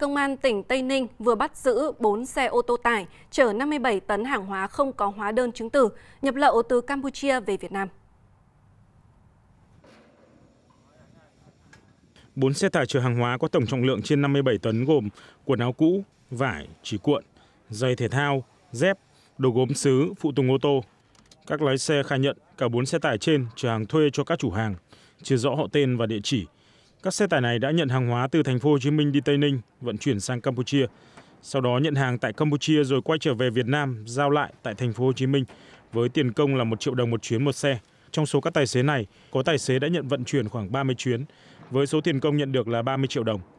Công an tỉnh Tây Ninh vừa bắt giữ 4 xe ô tô tải chở 57 tấn hàng hóa không có hóa đơn chứng tử nhập lậu từ Campuchia về Việt Nam. Bốn xe tải chở hàng hóa có tổng trọng lượng trên 57 tấn gồm quần áo cũ, vải, chỉ cuộn, giày thể thao, dép, đồ gốm xứ, phụ tùng ô tô. Các lái xe khai nhận cả bốn xe tải trên chở hàng thuê cho các chủ hàng, chưa rõ họ tên và địa chỉ. Các xe tải này đã nhận hàng hóa từ thành phố Hồ Chí Minh đi Tây Ninh, vận chuyển sang Campuchia. Sau đó nhận hàng tại Campuchia rồi quay trở về Việt Nam, giao lại tại thành phố Hồ Chí Minh với tiền công là 1 triệu đồng một chuyến một xe. Trong số các tài xế này, có tài xế đã nhận vận chuyển khoảng 30 chuyến với số tiền công nhận được là 30 triệu đồng.